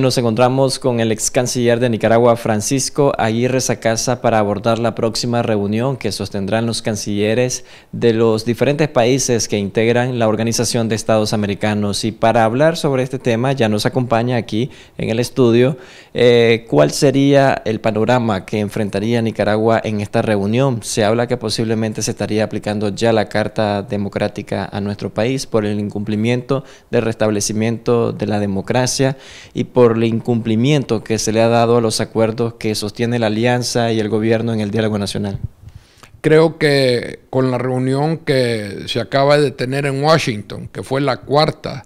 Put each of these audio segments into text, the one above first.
nos encontramos con el ex canciller de Nicaragua, Francisco Aguirre Sacasa, para abordar la próxima reunión que sostendrán los cancilleres de los diferentes países que integran la Organización de Estados Americanos. Y para hablar sobre este tema, ya nos acompaña aquí en el estudio, eh, ¿cuál sería el panorama que enfrentaría Nicaragua en esta reunión? Se habla que posiblemente se estaría aplicando ya la Carta Democrática a nuestro país por el incumplimiento del restablecimiento de la democracia y por el incumplimiento que se le ha dado a los acuerdos que sostiene la alianza y el gobierno en el diálogo nacional? Creo que con la reunión que se acaba de tener en Washington, que fue la cuarta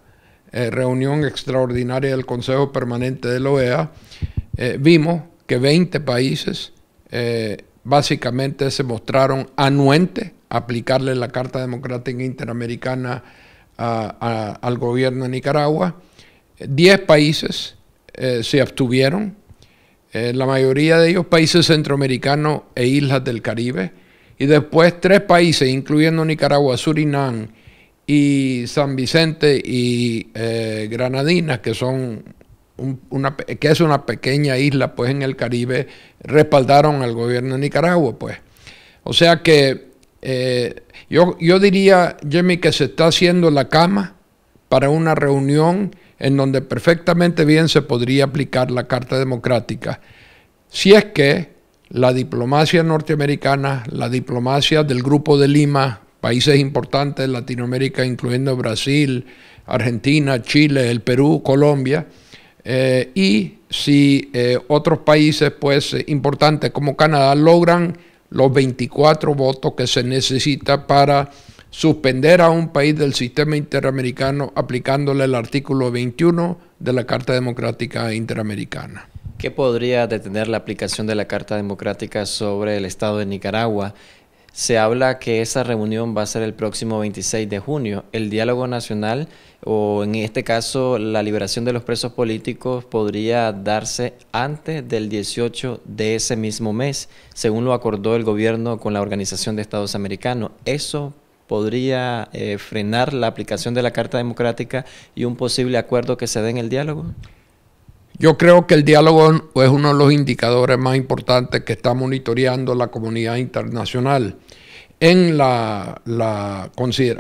eh, reunión extraordinaria del Consejo Permanente de la OEA, eh, vimos que 20 países eh, básicamente se mostraron anuentes a aplicarle la Carta Democrática Interamericana al gobierno de Nicaragua. 10 países eh, se abstuvieron. Eh, la mayoría de ellos países centroamericanos e islas del Caribe. Y después tres países, incluyendo Nicaragua, Surinam y San Vicente y eh, Granadina, que son una, que es una pequeña isla pues en el Caribe, respaldaron al gobierno de Nicaragua. Pues. O sea que yo, yo diría, Jimmy, que se está haciendo la cama para una reunión en donde perfectamente bien se podría aplicar la Carta Democrática, si es que la diplomacia norteamericana, la diplomacia del Grupo de Lima, países importantes de Latinoamérica, incluyendo Brasil, Argentina, Chile, el Perú, Colombia, eh, y si eh, otros países pues, eh, importantes como Canadá logran los 24 votos que se necesita para suspender a un país del sistema interamericano aplicándole el artículo 21 de la Carta Democrática Interamericana. ¿Qué podría detener la aplicación de la Carta Democrática sobre el Estado de Nicaragua? Se habla que esa reunión va a ser el próximo 26 de junio. El diálogo nacional, o en este caso la liberación de los presos políticos, podría darse antes del 18 de ese mismo mes, según lo acordó el gobierno con la Organización de Estados Americanos. ¿Eso podría eh, frenar la aplicación de la Carta Democrática y un posible acuerdo que se dé en el diálogo? Yo creo que el diálogo es uno de los indicadores más importantes que está monitoreando la comunidad internacional. En la, la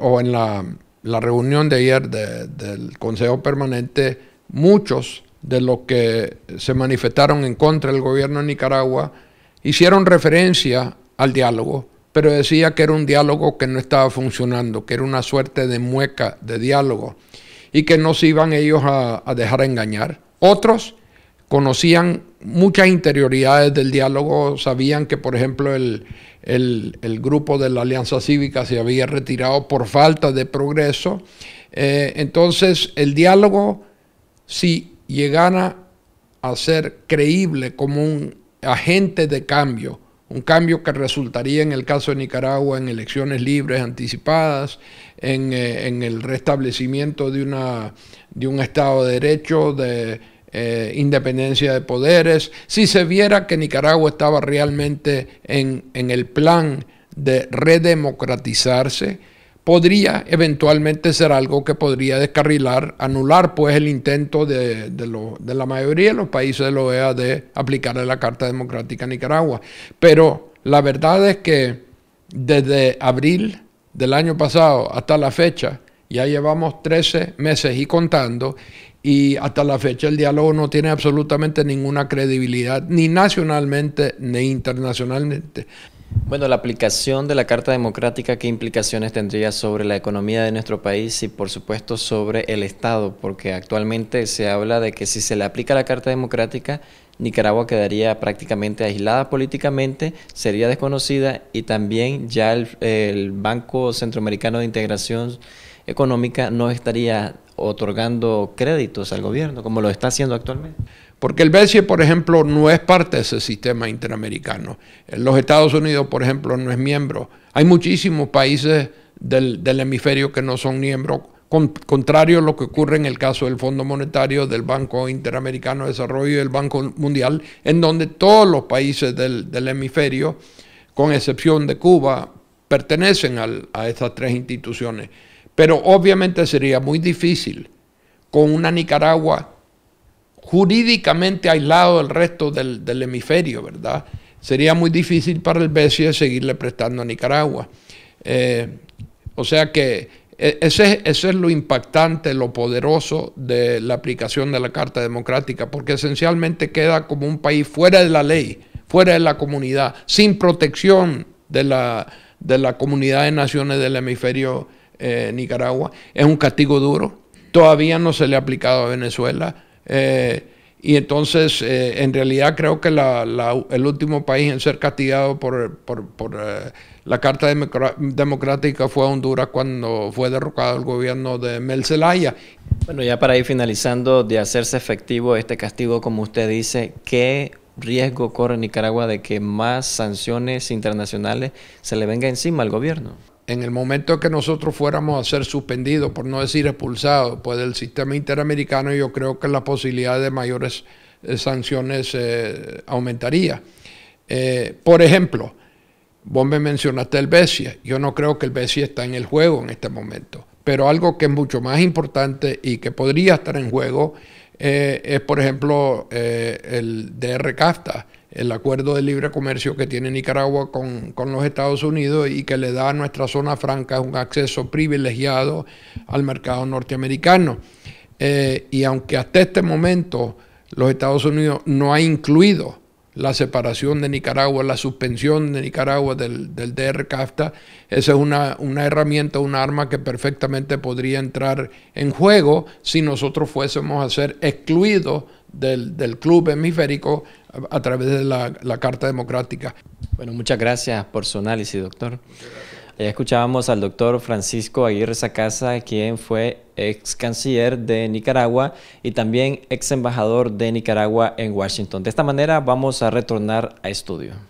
o en la, reunión de ayer del Consejo Permanente, muchos de los que se manifestaron en contra del gobierno de Nicaragua hicieron referencia al diálogo pero decía que era un diálogo que no estaba funcionando, que era una suerte de mueca de diálogo y que no se iban ellos a, dejar engañar. Otros conocían muchas interioridades del diálogo, sabían que, por ejemplo, el, grupo de la Alianza Cívica se había retirado por falta de progreso. Eh, entonces, el diálogo, si llegara a ser creíble como un agente de cambio, un cambio que resultaría en el caso de Nicaragua en elecciones libres anticipadas, en, eh, el restablecimiento de, una, de un Estado de Derecho, de eh, independencia de poderes, si se viera que Nicaragua estaba realmente en el plan de redemocratizarse podría eventualmente ser algo que podría descarrilar, anular pues el intento de, la mayoría de los países de la OEA de aplicar la Carta Democrática a Nicaragua. Pero la verdad es que desde abril del año pasado hasta la fecha, ya llevamos 13 meses y contando, y hasta la fecha el diálogo no tiene absolutamente ninguna credibilidad, ni nacionalmente ni internacionalmente. Bueno, la aplicación de la Carta Democrática, ¿qué implicaciones tendría sobre la economía de nuestro país y por supuesto sobre el Estado? Porque actualmente se habla de que si se le aplica la Carta Democrática, Nicaragua quedaría prácticamente aislada políticamente, sería desconocida y también ya el, Banco Centroamericano de Integración Económica no estaría otorgando créditos al gobierno como lo está haciendo actualmente. Porque el BCE, por ejemplo, no es parte de ese sistema interamericano. Los Estados Unidos, por ejemplo, no es miembro. Hay muchísimos países del, hemisferio que no son miembros, contrario a lo que ocurre en el caso del Fondo Monetario, del Banco Interamericano de Desarrollo y del Banco Mundial, en donde todos los países del, hemisferio, con excepción de Cuba, pertenecen a estas tres instituciones. Pero obviamente sería muy difícil con una Nicaragua jurídicamente aislado del resto del, hemisferio, ¿verdad? Sería muy difícil para el BCE seguirle prestando a Nicaragua. Eh, o sea que e, ese, es lo impactante, lo poderoso de la aplicación de la Carta Democrática, porque esencialmente queda como un país fuera de la ley, fuera de la comunidad, sin protección de la, comunidad de naciones del hemisferio eh, Nicaragua. Es un castigo duro. Todavía no se le ha aplicado a Venezuela. Eh, y entonces, eh, en realidad creo que el último país en ser castigado por, eh, la Carta Democrática fue Honduras cuando fue derrocado el gobierno de Mel Zelaya. Bueno, ya para ir finalizando, de hacerse efectivo este castigo, como usted dice, ¿qué riesgo corre Nicaragua de que más sanciones internacionales se le venga encima al gobierno? en el momento que nosotros fuéramos a ser suspendidos, por no decir expulsados, pues el sistema interamericano, yo creo que la posibilidad de mayores eh, sanciones eh, aumentaría. Eh, por ejemplo, vos me mencionaste el BESIE. Yo no creo que el BESIE está en el juego en este momento. Pero algo que es mucho más importante y que podría estar en juego es, por ejemplo, el DR CAFTA el acuerdo de libre comercio que tiene Nicaragua con, los Estados Unidos y que le da a nuestra zona franca un acceso privilegiado al mercado norteamericano. Eh, y aunque hasta este momento los Estados Unidos no ha incluido la separación de Nicaragua, la suspensión de Nicaragua del, del DR-CAFTA, esa es una, herramienta, un arma que perfectamente podría entrar en juego si nosotros fuésemos a ser excluidos del, del club hemisférico a, través de la, Carta Democrática. Bueno, muchas gracias por su análisis, doctor. Ya eh, escuchábamos al doctor Francisco Aguirre Sacasa, quien fue ex canciller de Nicaragua y también ex embajador de Nicaragua en Washington. De esta manera vamos a retornar a estudio.